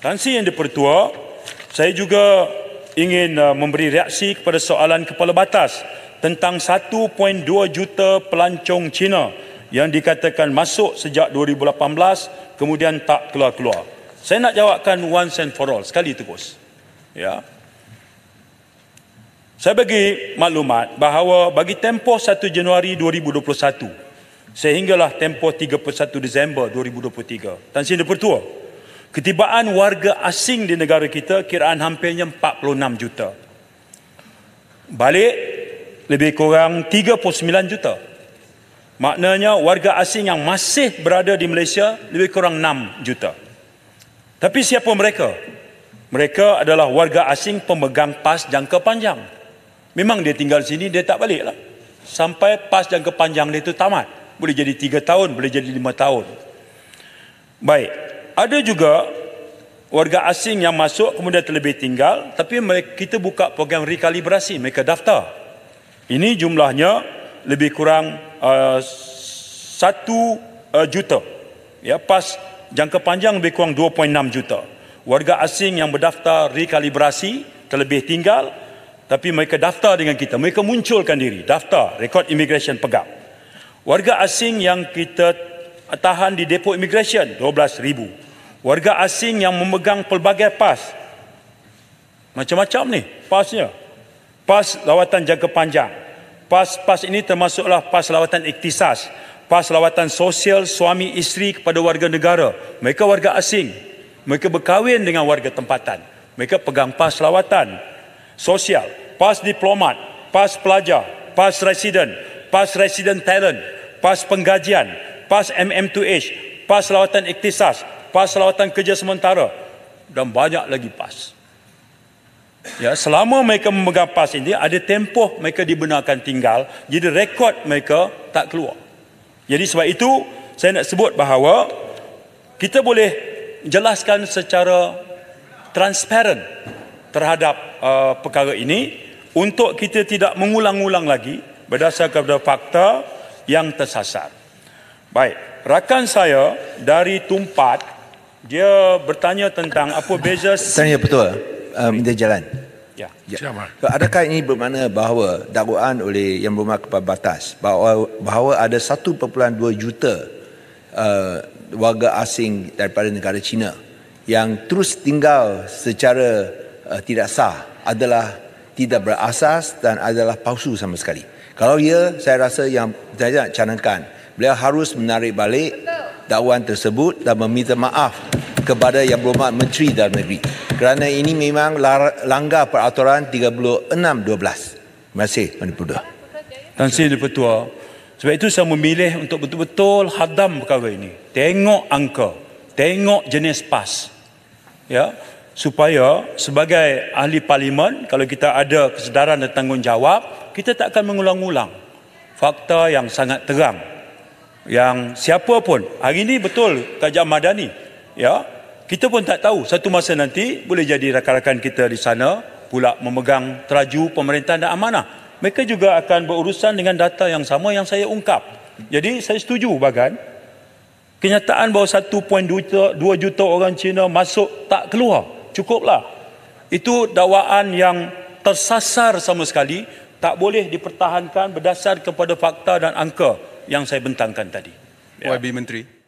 Ransi yang dipertua, saya juga ingin uh, memberi reaksi kepada soalan kepala batas tentang 1.2 juta pelancong Cina yang dikatakan masuk sejak 2018 kemudian tak keluar-keluar. Saya nak jawabkan once and for all sekali terus. Ya. Saya bagi maklumat bahawa bagi tempoh 1 Januari 2021 sehinggalah tempoh 31 Disember 2023. Tan Sri Pertua, Ketibaan warga asing di negara kita kiraan hampirnya 46 juta. Balik lebih kurang 39 juta. Maknanya warga asing yang masih berada di Malaysia lebih kurang 6 juta. Tapi siapa mereka? Mereka adalah warga asing pemegang pas jangka panjang. Memang dia tinggal sini, dia tak baliklah. Sampai pas jangka panjang dia itu tamat. Boleh jadi 3 tahun, boleh jadi 5 tahun. Baik, ada juga warga asing yang masuk kemudian terlebih tinggal tapi mereka, kita buka program rekalibrasi mereka daftar. Ini jumlahnya lebih kurang uh, 1 uh, juta. Ya pas jangka panjang lebih kurang 2.6 juta. Warga asing yang berdaftar rekalibrasi terlebih tinggal tapi mereka daftar dengan kita, mereka munculkan diri, daftar rekod immigration pegang. Warga asing yang kita tahan di depo immigration 12,000 warga asing yang memegang pelbagai pas macam-macam ni pasnya pas lawatan jangka panjang pas-pas ini termasuklah pas lawatan iktisas pas lawatan sosial suami isteri kepada warga negara mereka warga asing mereka berkahwin dengan warga tempatan mereka pegang pas lawatan sosial pas diplomat pas pelajar pas resident pas resident talent pas penggajian pas MM2H pas lawatan iktisas pas lawatan kerja sementara dan banyak lagi pas. Ya, selama mereka memegang pas ini ada tempoh mereka dibenarkan tinggal, jadi rekod mereka tak keluar. Jadi sebab itu saya nak sebut bahawa kita boleh jelaskan secara transparent terhadap uh, perkara ini untuk kita tidak mengulang-ulang lagi berdasarkan kepada fakta yang tersasar. Baik, rakan saya dari Tumpat dia bertanya tentang apa beza tanya betul um, dia jalan ya. ya. adakah ini bermakna bahawa dakwaan oleh yang berumah kepada batas bahawa, bahawa ada 1.2 juta uh, warga asing daripada negara China yang terus tinggal secara uh, tidak sah adalah tidak berasas dan adalah palsu sama sekali kalau ya saya rasa yang saya nak canangkan beliau harus menarik balik dakwaan tersebut dan meminta maaf kepada Yang Berhormat Menteri Dalam Negeri kerana ini memang langgar peraturan 3612. Terima kasih, Tuan Ketua. Tuan Sri Ketua, sebab itu saya memilih untuk betul-betul hadam perkara ini. Tengok angka, tengok jenis pas. Ya, supaya sebagai ahli parlimen kalau kita ada kesedaran dan tanggungjawab, kita tak akan mengulang-ulang fakta yang sangat terang yang siapa pun hari ini betul tajam madani ya kita pun tak tahu satu masa nanti boleh jadi rakan-rakan kita di sana pula memegang teraju pemerintahan dan amanah mereka juga akan berurusan dengan data yang sama yang saya ungkap jadi saya setuju bagan kenyataan bahawa 1.2 juta, 2 juta orang Cina masuk tak keluar cukuplah itu dakwaan yang tersasar sama sekali tak boleh dipertahankan berdasar kepada fakta dan angka yang saya bentangkan tadi. Ya. YB Menteri.